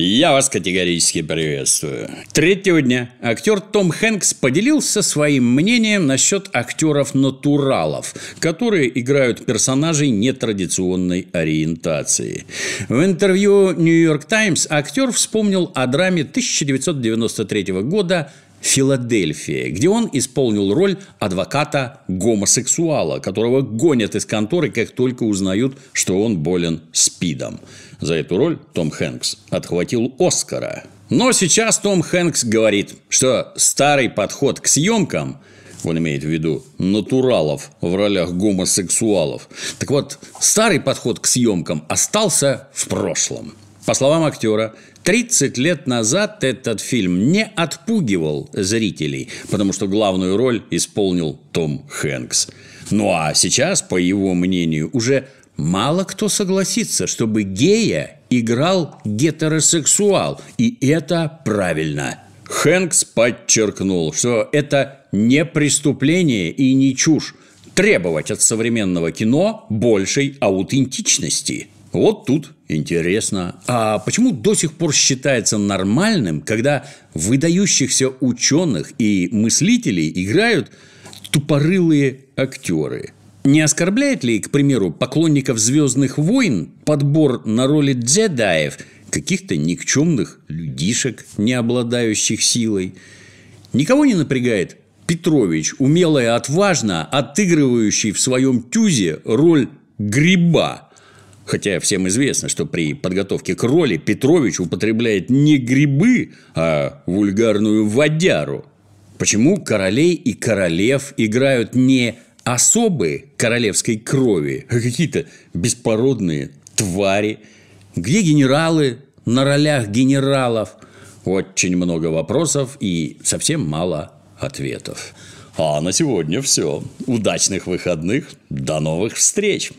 Я вас категорически приветствую. Третьего дня актер Том Хэнкс поделился своим мнением насчет актеров-натуралов, которые играют персонажей нетрадиционной ориентации. В интервью New York Times актер вспомнил о драме 1993 года Филадельфии, где он исполнил роль адвоката-гомосексуала, которого гонят из конторы, как только узнают, что он болен СПИДом. За эту роль Том Хэнкс отхватил Оскара. Но сейчас Том Хэнкс говорит, что старый подход к съемкам он имеет в виду натуралов в ролях гомосексуалов. Так вот, старый подход к съемкам остался в прошлом. По словам актера, 30 лет назад этот фильм не отпугивал зрителей, потому что главную роль исполнил Том Хэнкс. Ну а сейчас, по его мнению, уже мало кто согласится, чтобы гея играл гетеросексуал. И это правильно. Хэнкс подчеркнул, что это не преступление и не чушь требовать от современного кино большей аутентичности. Вот тут интересно. А почему до сих пор считается нормальным, когда выдающихся ученых и мыслителей играют тупорылые актеры? Не оскорбляет ли, к примеру, поклонников «Звездных войн» подбор на роли джедаев каких-то никчемных людишек, не обладающих силой? Никого не напрягает Петрович, умело и отважно отыгрывающий в своем тюзе роль гриба – Хотя всем известно, что при подготовке к роли Петрович употребляет не грибы, а вульгарную водяру. Почему королей и королев играют не особые королевской крови, а какие-то беспородные твари? Где генералы на ролях генералов? Очень много вопросов и совсем мало ответов. А на сегодня все. Удачных выходных. До новых встреч.